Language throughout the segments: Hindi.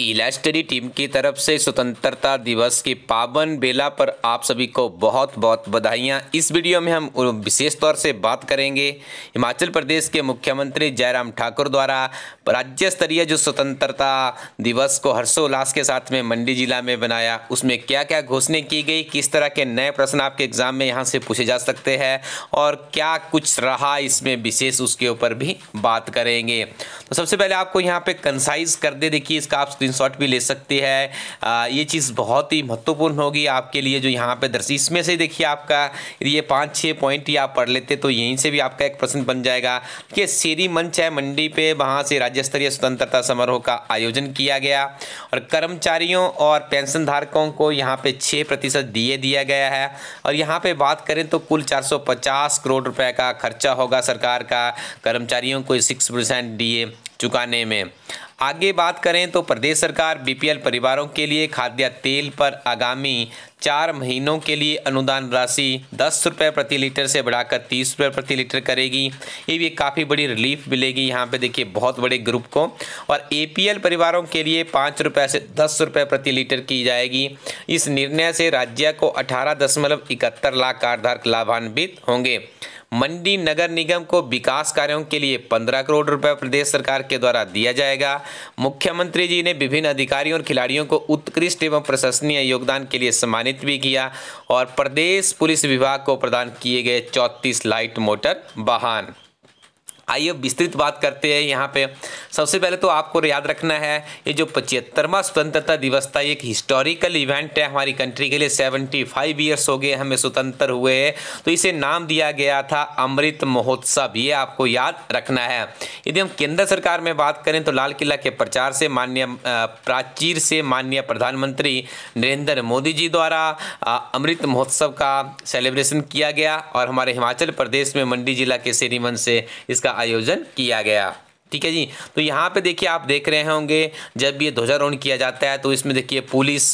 इलास्टरी स्टडी टीम की तरफ से स्वतंत्रता दिवस के पावन बेला पर आप सभी को बहुत बहुत बधाइयाँ इस वीडियो में हम विशेष तौर से बात करेंगे हिमाचल प्रदेश के मुख्यमंत्री जयराम ठाकुर द्वारा राज्य स्तरीय जो स्वतंत्रता दिवस को हर्षोल्लास के साथ में मंडी जिला में बनाया उसमें क्या क्या घोषणा की गई किस तरह के नए प्रश्न आपके एग्ज़ाम में यहाँ से पूछे जा सकते हैं और क्या कुछ रहा इसमें विशेष उसके ऊपर भी बात करेंगे तो सबसे पहले आपको यहाँ पर कंसाइज कर दे देखिए इसका आप स्क्रीनशॉट भी ले सकते हैं ये चीज़ बहुत ही महत्वपूर्ण होगी आपके लिए जो यहाँ पे दर्शी इसमें से देखिए आपका ये पाँच छः पॉइंट ही आप पढ़ लेते तो यहीं से भी आपका एक प्रश्न बन जाएगा कि शेरी मंच है मंडी पे वहाँ से राज्य स्तरीय स्वतंत्रता समारोह का आयोजन किया गया और कर्मचारियों और पेंशन धारकों को यहाँ पे छः प्रतिशत दिए दिया गया है और यहाँ पे बात करें तो कुल पचास करोड़ रुपए का खर्चा होगा सरकार का कर्मचारियों को सिक्स परसेंट दिए चुकाने में आगे बात करें तो प्रदेश सरकार बीपीएल परिवारों के लिए खाद्य तेल पर आगामी चार महीनों के लिए अनुदान राशि दस रुपये प्रति लीटर से बढ़ाकर तीस रुपये प्रति लीटर करेगी ये भी काफ़ी बड़ी रिलीफ मिलेगी यहाँ पे देखिए बहुत बड़े ग्रुप को और एपीएल परिवारों के लिए पाँच रुपये से दस रुपये प्रति लीटर की जाएगी इस निर्णय से राज्य को अठारह दशमलव इकहत्तर लाख कार्डधारक लाभान्वित होंगे मंडी नगर निगम को विकास कार्यों के लिए पंद्रह करोड़ रुपए प्रदेश सरकार के द्वारा दिया जाएगा मुख्यमंत्री जी ने विभिन्न अधिकारियों और खिलाड़ियों को उत्कृष्ट एवं प्रशंसनीय योगदान के लिए सम्मानित भी किया और प्रदेश पुलिस विभाग को प्रदान किए गए चौंतीस लाइट मोटर वाहन आइए विस्तृत बात करते हैं यहाँ पे सबसे पहले तो आपको याद रखना है ये जो पचहत्तरवा स्वतंत्रता दिवस था एक हिस्टोरिकल इवेंट है हमारी कंट्री के लिए सेवेंटी फाइव ईयर्स हो गए हमें स्वतंत्र हुए तो इसे नाम दिया गया था अमृत महोत्सव ये आपको याद रखना है यदि हम केंद्र सरकार में बात करें तो लाल किला के प्रचार से मान्य प्राचीर से माननीय प्रधानमंत्री नरेंद्र मोदी जी द्वारा अमृत महोत्सव का सेलिब्रेशन किया गया और हमारे हिमाचल प्रदेश में मंडी जिला के सेरीमन से इसका आयोजन किया गया ठीक है जी तो यहाँ पे देखिए आप देख रहे होंगे जब ये ध्वजारोहण किया जाता है तो इसमें देखिए पुलिस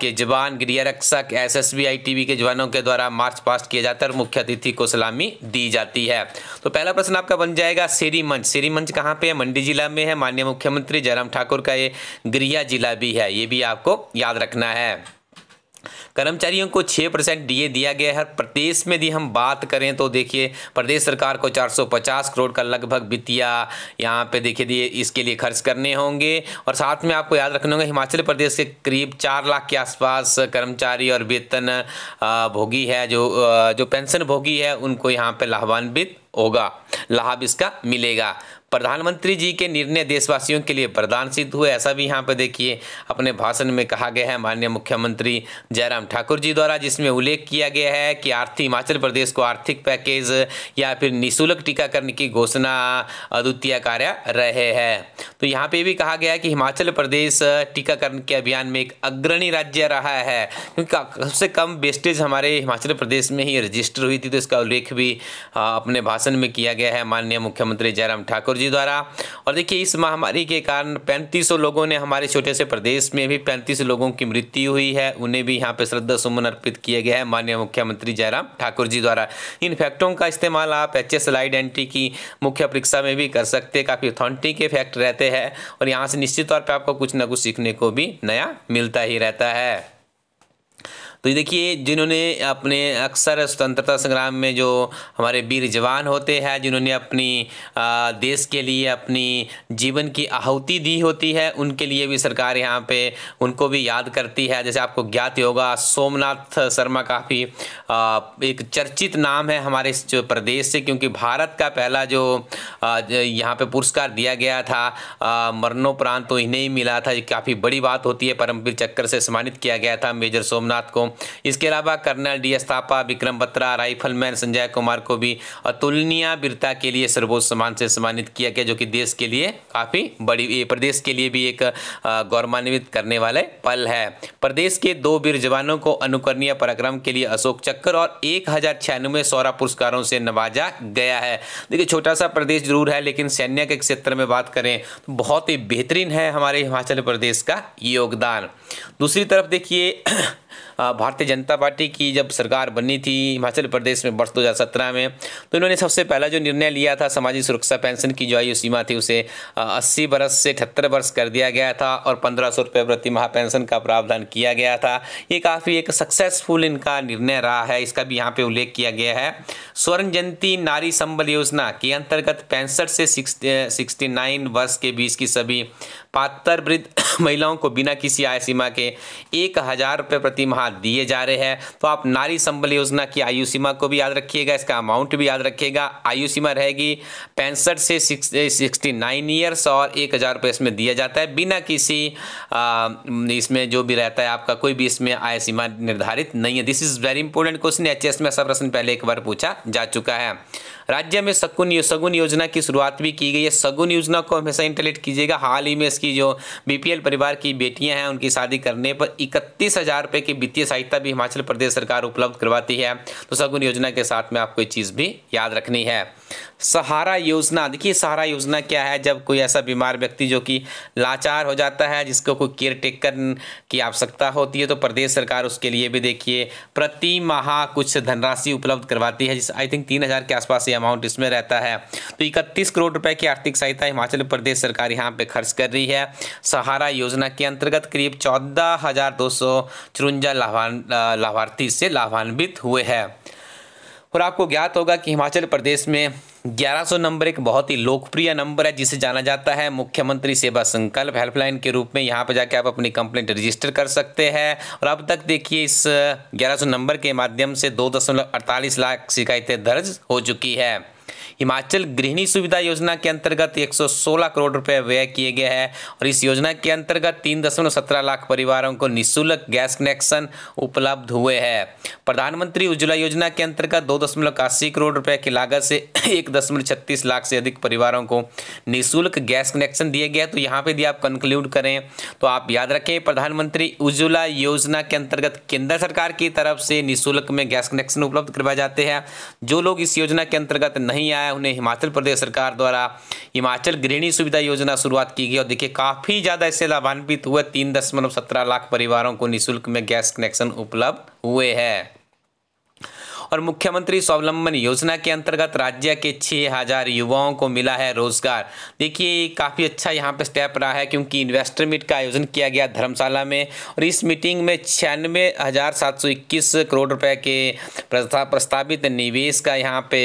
के जवान गृहरक्षक एस एस के जवानों के द्वारा मार्च पास्ट किया जाता है और मुख्य अतिथि को सलामी दी जाती है तो पहला प्रश्न आपका बन जाएगा शेरी मंच शेरी मंच कहाँ पे है मंडी जिला में है माननीय मुख्यमंत्री जयराम ठाकुर का ये गृह जिला भी है ये भी आपको याद रखना है कर्मचारियों को छः परसेंट डी दिया गया है प्रदेश में यदि हम बात करें तो देखिए प्रदेश सरकार को 450 करोड़ का लगभग वित्तीय यहाँ पे देखिए दिए इसके लिए खर्च करने होंगे और साथ में आपको याद रखना होगा हिमाचल प्रदेश के करीब चार लाख के आसपास कर्मचारी और वेतन भोगी है जो जो पेंशन भोगी है उनको यहाँ पे लाभान्वित होगा लाभ इसका मिलेगा प्रधानमंत्री जी के निर्णय देशवासियों के लिए वरदान सिद्ध हुए ऐसा भी यहाँ पर देखिए अपने भाषण में कहा गया है माननीय मुख्यमंत्री जयराम ठाकुर जी द्वारा जिसमें उल्लेख किया गया है कि आर्थिक हिमाचल प्रदेश को आर्थिक पैकेज या फिर निःशुल्क टीकाकरण की घोषणा अद्वितीय कार्य रहे हैं तो यहाँ पर भी कहा गया है कि हिमाचल प्रदेश टीकाकरण के अभियान में एक अग्रणी राज्य रहा है क्योंकि सबसे कम वेस्टेज हमारे हिमाचल प्रदेश में ही रजिस्टर हुई थी तो इसका उल्लेख भी अपने भाषण में किया गया है माननीय मुख्यमंत्री जयराम ठाकुर जी जी द्वारा और देखिए इस महामारी के कारण पैंतीस लोगों ने हमारे छोटे से प्रदेश में भी पैंतीस लोगों की मृत्यु हुई है उन्हें भी यहाँ पे श्रद्धा सुमन अर्पित किया गया है माननीय मुख्यमंत्री जयराम ठाकुर जी द्वारा इन फैक्टों का इस्तेमाल आप एच एस आइडेंटिटी की मुख्य परीक्षा में भी कर सकते हैं काफ़ी अथॉरिटी फैक्ट रहते हैं और यहाँ से निश्चित तौर पर आपको कुछ ना कुछ सीखने को भी नया मिलता ही रहता है तो देखिए जिन्होंने अपने अक्सर स्वतंत्रता संग्राम में जो हमारे वीर जवान होते हैं जिन्होंने अपनी देश के लिए अपनी जीवन की आहुति दी होती है उनके लिए भी सरकार यहाँ पे उनको भी याद करती है जैसे आपको ज्ञात होगा सोमनाथ शर्मा काफ़ी एक चर्चित नाम है हमारे इस जो प्रदेश से क्योंकि भारत का पहला जो यहाँ पर पुरस्कार दिया गया था मरणोपरांत तो इन्हें ही मिला था ये काफ़ी बड़ी बात होती है परमवीर चक्कर से सम्मानित किया गया था मेजर सोमनाथ को इसके अलावा colonel D S Thapa Vikram Batra rifleman Sanjay Kumar को भी अतुलनीय वीरता के लिए सर्वोच्च सम्मान से सम्मानित किया गया जो कि देश के लिए काफ़ी बड़ी प्रदेश के लिए भी एक गौरवान्वित करने वाले पल है प्रदेश के दो वीर जवानों को अनुकरणीय पराक्रम के लिए अशोक चक्कर और एक हजार छियानवे सौरा पुरस्कारों से नवाजा गया है देखिए छोटा सा प्रदेश जरूर है लेकिन सैन्य के क्षेत्र में बात करें तो बहुत ही बेहतरीन है हमारे हिमाचल प्रदेश का योगदान दूसरी तरफ देखिए भारतीय जनता पार्टी की जब सरकार बनी थी हिमाचल प्रदेश में वर्ष दो में तो इन्होंने सबसे पहला जो निर्णय लिया था सामाजिक सुरक्षा पेंशन की जो आयु सीमा थी उसे अस्सी बरस से अठहत्तर वर्ष कर दिया गया था और पंद्रह सौ रुपये प्रति माह पेंशन का प्रावधान किया गया था ये काफ़ी एक सक्सेसफुल इनका निर्णय रहा है इसका भी यहाँ पर उल्लेख किया गया है स्वर्ण जयंती नारी संबल योजना के अंतर्गत पैंसठ से सिक्सटी नाइन वर्ष के बीच की सभी पात्र वृद्ध महिलाओं को बिना किसी आय सीमा के एक हज़ार रुपये प्रति माह दिए जा रहे हैं तो आप नारी संबल योजना की आयु सीमा को भी याद रखिएगा इसका अमाउंट भी याद रखिएगा आयु सीमा रहेगी पैंसठ से सिक्सटी नाइन ईयर्स और एक हज़ार रुपये इसमें दिया जाता है बिना किसी आ, इसमें जो भी रहता है आपका कोई भी इसमें आय सीमा निर्धारित नहीं है this is very important question एच में ऐसा प्रश्न पहले एक बार पूछा जा चुका है राज्य में सकुन सगुन योजना की शुरुआत भी की गई है सगुन योजना को हमेशा इंटरलेट कीजिएगा हाल ही में इसकी जो बीपीएल परिवार की बेटियां हैं उनकी शादी करने पर इकतीस हज़ार रुपये की वित्तीय सहायता भी हिमाचल प्रदेश सरकार उपलब्ध करवाती है तो सगुन योजना के साथ में आपको ये चीज़ भी याद रखनी है सहारा योजना देखिए सहारा योजना क्या है जब कोई ऐसा बीमार व्यक्ति जो कि लाचार हो जाता है जिसको कोई केयर टेकर की आवश्यकता होती है तो प्रदेश सरकार उसके लिए भी देखिए प्रति माह कुछ धनराशि उपलब्ध करवाती है जिस आई थिंक तीन हज़ार के आसपास ये अमाउंट इसमें रहता है तो इकतीस करोड़ रुपए की आर्थिक सहायता हिमाचल प्रदेश सरकार यहाँ पर खर्च कर रही है सहारा योजना के अंतर्गत करीब चौदह लाभार्थी से लाभान्वित हुए हैं और आपको ज्ञात होगा कि हिमाचल प्रदेश में 1100 नंबर एक बहुत ही लोकप्रिय नंबर है जिसे जाना जाता है मुख्यमंत्री सेवा संकल्प हेल्पलाइन के रूप में यहाँ पर जाके आप अपनी कंप्लेंट रजिस्टर कर सकते हैं और अब तक देखिए इस 1100 नंबर के माध्यम से दो लाख शिकायतें दर्ज हो चुकी है हिमाचल गृहिणी सुविधा योजना के अंतर्गत 116 करोड़ रुपए व्यय किए गए हैं और इस योजना के अंतर्गत तीन दशमलव सत्रह लाख परिवारों को निःशुल्क गैस कनेक्शन उपलब्ध हुए हैं प्रधानमंत्री उज्ज्वला योजना के अंतर्गत दो दशमलव करोड़ रुपए की लागत से एक दशमलव छत्तीस लाख से अधिक परिवारों को निःशुल्क गैस कनेक्शन दिए गए तो यहाँ पे यदि आप कंक्लूड करें तो आप याद रखें प्रधानमंत्री उज्ज्वला योजना के अंतर्गत केंद्र सरकार की तरफ से निःशुल्क में गैस कनेक्शन उपलब्ध करवाए जाते हैं जो लोग इस योजना के अंतर्गत नहीं आए बनाया उन्हें हिमाचल प्रदेश सरकार द्वारा हिमाचल गृहिणी सुविधा योजना शुरुआत की गई और देखिए काफ़ी ज़्यादा इससे लाभान्वित हुए तीन दशमलव सत्रह लाख परिवारों को निःशुल्क में गैस कनेक्शन उपलब्ध हुए हैं और मुख्यमंत्री स्वावलंबन योजना के अंतर्गत राज्य के छः हज़ार युवाओं को मिला है रोजगार देखिए काफ़ी अच्छा यहाँ पर स्टेप रहा है क्योंकि इन्वेस्टर मीट का आयोजन किया गया धर्मशाला में और इस मीटिंग में छियानवे हज़ार सात सौ इक्कीस करोड़ रुपए के प्रस्तावित निवेश का यहाँ पे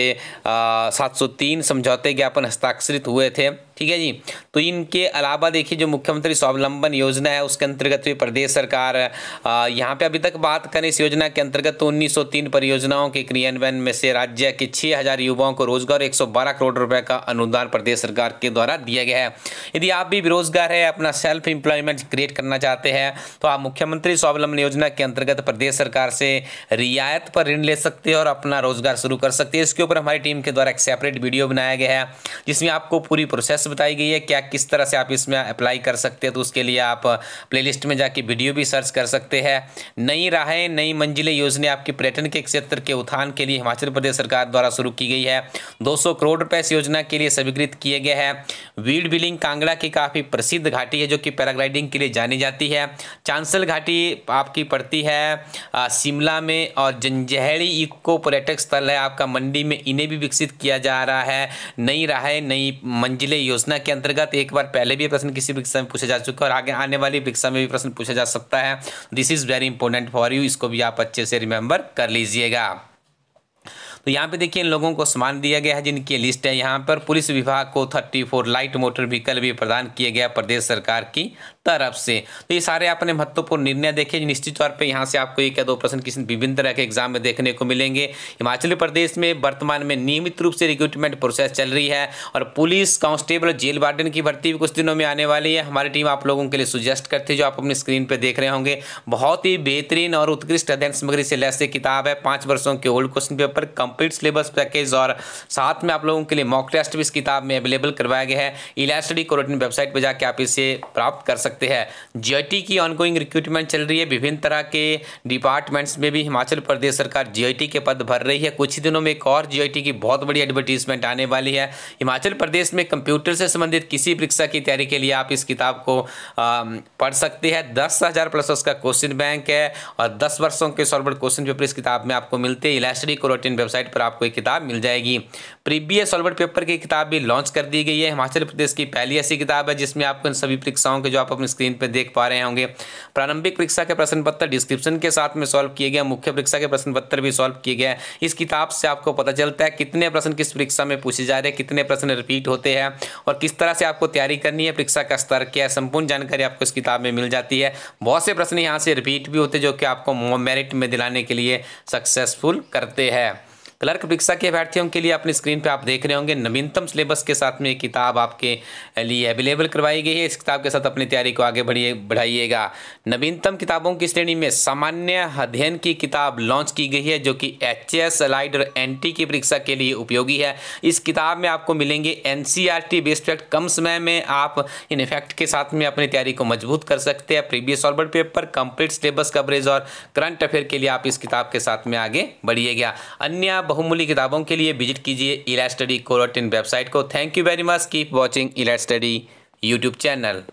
सात सौ तीन समझौते ज्ञापन हस्ताक्षरित हुए थे ठीक है जी तो इनके अलावा देखिए जो मुख्यमंत्री स्वावलंबन योजना है उसके अंतर्गत भी प्रदेश सरकार यहाँ पे अभी तक बात करें इस योजना के अंतर्गत तो 1903 परियोजनाओं के क्रियान्वयन में से राज्य के 6000 युवाओं को रोजगार 112 करोड़ रुपए का अनुदान प्रदेश सरकार के द्वारा दिया गया है यदि आप भी बेरोजगार है अपना सेल्फ एम्प्लॉयमेंट क्रिएट करना चाहते हैं तो आप मुख्यमंत्री स्वावलंबन योजना के अंतर्गत प्रदेश सरकार से रियायत पर ऋण ले सकते हैं और अपना रोजगार शुरू कर सकते हैं इसके ऊपर हमारी टीम के द्वारा एक सेपरेट वीडियो बनाया गया है जिसमें आपको पूरी प्रोसेस बताई गई है क्या किस तरह से आप इसमें अप्लाई कर सकते हैं तो उसके लिए आप प्लेलिस्ट में जाके वीडियो भी सर्च कर सकते हैं नई राहें नई मंजिलें योजना आपकी पर्यटन के क्षेत्र के उत्थान के लिए हिमाचल प्रदेश सरकार द्वारा शुरू की गई है दो करोड़ रुपये इस योजना के लिए स्वीकृत किए गए हैं वीड बिलिंग कांगड़ा की काफ़ी प्रसिद्ध घाटी है जो कि पैराग्लाइडिंग के लिए जानी जाती है चांसल घाटी आपकी पड़ती है शिमला में और जंजहड़ी इको पर्यटक स्थल है आपका मंडी में इन्हें भी विकसित किया जा रहा है नई राहें नई मंजिलें योजना योजना के अंतर्गत एक बार पहले भी प्रश्न किसी परीक्षा में पूछा जा चुका है और आगे आने वाली परीक्षा में भी प्रश्न पूछा जा सकता है this is very important for you इसको भी आप अच्छे से रिमेंबर कर लीजिएगा तो यहाँ पे देखिए इन लोगों को सम्मान दिया गया है जिनकी लिस्ट है यहाँ पर पुलिस विभाग को 34 लाइट मोटर व्हीकल भी प्रदान किए गया प्रदेश सरकार की तरफ से तो ये सारे आपने महत्वपूर्ण निर्णय देखे निश्चित तौर पे यहाँ से आपको एक या दो प्रश्न किसी विभिन्न तरह के एग्जाम में देखने को मिलेंगे हिमाचल प्रदेश में वर्तमान में नियमित रूप से रिक्रूटमेंट प्रोसेस चल रही है और पुलिस कांस्टेबल जेल वार्डन की भर्ती भी कुछ दिनों में आने वाली है हमारी टीम आप लोगों के लिए सुजेस्ट करती है जो आप अपनी स्क्रीन पर देख रहे होंगे बहुत ही बेहतरीन और उत्कृष्ट अध्ययन सामग्री से लैसे किताब है पाँच वर्षों के old question paper complete syllabus package और साथ में आप लोगों के लिए मॉक टेस्ट भी इस किताब में अवेलेबल करवाया गया है इलास्टडी कोरोटिन वेबसाइट पर जाकर आप इसे प्राप्त कर सकते सकते हैं जीआईटी की ऑनगोइंग रिक्रूटमेंट चल रही है विभिन्न तरह के डिपार्टमेंट्स में भी हिमाचल प्रदेश सरकार जीआईटी के पद भर रही है कुछ ही दिनों में एक और जीआईटी की बहुत बड़ी एडवर्टीजमेंट आने वाली है हिमाचल प्रदेश में कंप्यूटर से संबंधित किसी परीक्षा की तैयारी के लिए आप इस किताब को पढ़ सकते हैं दस हज़ार प्लस उसका क्वेश्चन बैंक है और दस वर्षों के सॉल्वर्ड क्वेश्चन पेपर इस किताब में आपको मिलते हैं इलास्ट्री कोरोटिन वेबसाइट पर आपको एक किताब मिल जाएगी प्रीवियस सॉल्वेंट पेपर की किताब भी लॉन्च कर दी गई है हिमाचल प्रदेश की पहली ऐसी किताब है जिसमें आपको इन सभी परीक्षाओं के जो आप अपनी स्क्रीन पर देख पा रहे होंगे प्रारंभिक परीक्षा के प्रश्न पत्र डिस्क्रिप्शन के साथ में सॉल्व किए गए मुख्य परीक्षा के प्रश्न पत्र भी सॉल्व किए गए इस किताब से आपको पता चलता है कितने प्रश्न किस परीक्षा में पूछे जा रहे हैं कितने प्रश्न रिपीट होते हैं और किस तरह से आपको तैयारी करनी है परीक्षा का स्तर क्या है संपूर्ण जानकारी आपको इस किताब में मिल जाती है बहुत से प्रश्न यहाँ से रिपीट भी होते हैं जो कि आपको मेरिट में दिलाने के लिए सक्सेसफुल करते हैं क्लर्क परीक्षा के अभ्यर्थियों के लिए अपनी स्क्रीन पर आप देख रहे होंगे नवीनतम सिलेबस के साथ में ये किताब आपके लिए अवेलेबल करवाई गई है इस किताब के साथ अपनी तैयारी को आगे बढ़िए बढ़ाइएगा नवीनतम किताबों की श्रेणी में सामान्य अध्ययन की किताब लॉन्च की गई है जो कि एच एस और एन की परीक्षा के लिए उपयोगी है इस किताब में आपको मिलेंगे N C R T best fact कम समय में आप इन इफेक्ट के साथ में अपनी तैयारी को मजबूत कर सकते हैं प्रीवियस ऑर्बर पेपर कंप्लीट सिलेबस कवरेज और करंट अफेयर के लिए आप इस किताब के साथ में आगे बढ़िएगा अन्य बहुमूल्य किताबों के लिए विजिट कीजिए इलास्टडी स्टडी कोरोटिन वेबसाइट को thank you very much keep watching Ela study YouTube channel